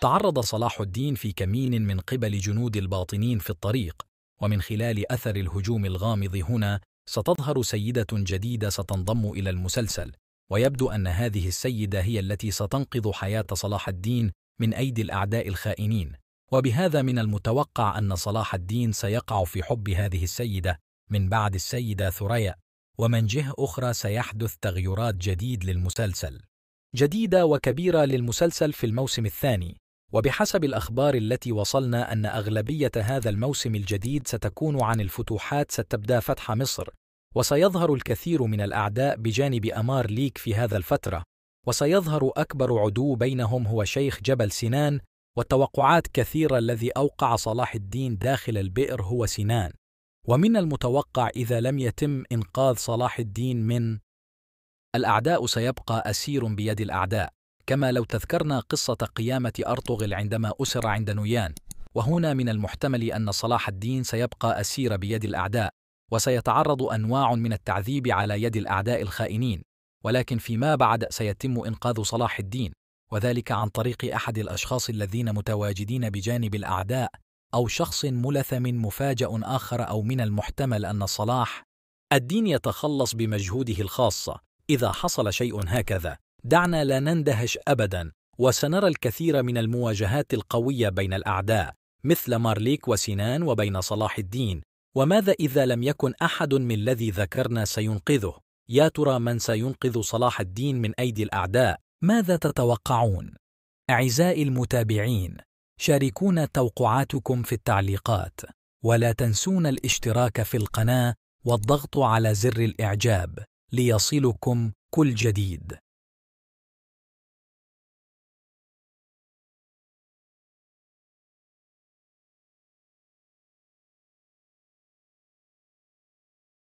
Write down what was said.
تعرض صلاح الدين في كمين من قبل جنود الباطنين في الطريق ومن خلال أثر الهجوم الغامض هنا ستظهر سيدة جديدة ستنضم إلى المسلسل ويبدو أن هذه السيدة هي التي ستنقذ حياة صلاح الدين من أيدي الأعداء الخائنين وبهذا من المتوقع أن صلاح الدين سيقع في حب هذه السيدة من بعد السيدة ثريا ومن جهة أخرى سيحدث تغيرات جديد للمسلسل جديدة وكبيرة للمسلسل في الموسم الثاني وبحسب الأخبار التي وصلنا أن أغلبية هذا الموسم الجديد ستكون عن الفتوحات ستبدأ فتح مصر وسيظهر الكثير من الأعداء بجانب أمار ليك في هذا الفترة وسيظهر أكبر عدو بينهم هو شيخ جبل سنان والتوقعات كثيرة الذي أوقع صلاح الدين داخل البئر هو سنان ومن المتوقع إذا لم يتم إنقاذ صلاح الدين من الأعداء سيبقى أسير بيد الأعداء كما لو تذكرنا قصة قيامة أرطغل عندما أسر عند نويان وهنا من المحتمل أن صلاح الدين سيبقى أسير بيد الأعداء وسيتعرض أنواع من التعذيب على يد الأعداء الخائنين ولكن فيما بعد سيتم إنقاذ صلاح الدين وذلك عن طريق أحد الأشخاص الذين متواجدين بجانب الأعداء أو شخص ملثم مفاجأ آخر أو من المحتمل أن صلاح الدين يتخلص بمجهوده الخاصة إذا حصل شيء هكذا دعنا لا نندهش أبدا وسنرى الكثير من المواجهات القوية بين الأعداء مثل مارليك وسنان وبين صلاح الدين وماذا إذا لم يكن أحد من الذي ذكرنا سينقذه؟ يا ترى من سينقذ صلاح الدين من أيدي الأعداء؟ ماذا تتوقعون؟ أعزائي المتابعين، شاركونا توقعاتكم في التعليقات، ولا تنسون الاشتراك في القناة والضغط على زر الإعجاب ليصلكم كل جديد.